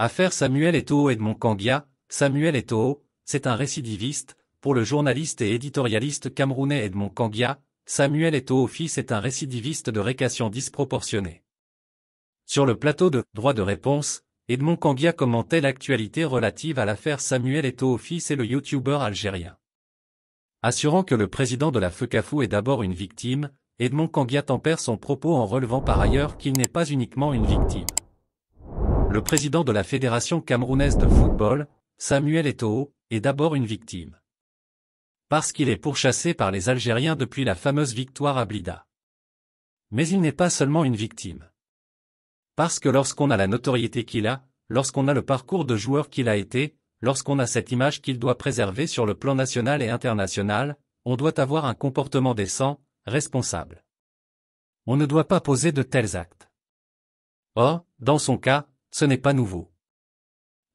Affaire Samuel Eto'o Edmond Kangia, Samuel Eto'o, c'est un récidiviste, pour le journaliste et éditorialiste camerounais Edmond Kangia, Samuel Eto'o fils est un récidiviste de récations disproportionnée. Sur le plateau de « Droit de réponse », Edmond Kangia commentait l'actualité relative à l'affaire Samuel Eto'o fils et le youtuber algérien. Assurant que le président de la FECAFU est d'abord une victime, Edmond Kangia tempère son propos en relevant par ailleurs qu'il n'est pas uniquement une victime le président de la Fédération camerounaise de football, Samuel Eto'o, est d'abord une victime. Parce qu'il est pourchassé par les Algériens depuis la fameuse victoire à Blida. Mais il n'est pas seulement une victime. Parce que lorsqu'on a la notoriété qu'il a, lorsqu'on a le parcours de joueur qu'il a été, lorsqu'on a cette image qu'il doit préserver sur le plan national et international, on doit avoir un comportement décent, responsable. On ne doit pas poser de tels actes. Or, dans son cas, ce n'est pas nouveau.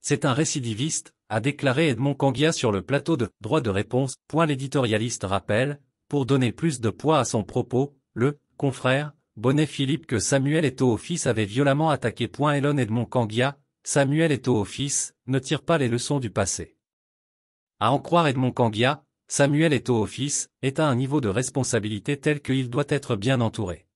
C'est un récidiviste, a déclaré Edmond Kangia sur le plateau de Droit de réponse. l'éditorialiste rappelle, pour donner plus de poids à son propos, le confrère Bonnet Philippe que Samuel au Office avait violemment attaqué. Point Elon Edmond Kangia, Samuel au Office ne tire pas les leçons du passé. À en croire Edmond Kangia, Samuel au Office est à un niveau de responsabilité tel qu'il doit être bien entouré.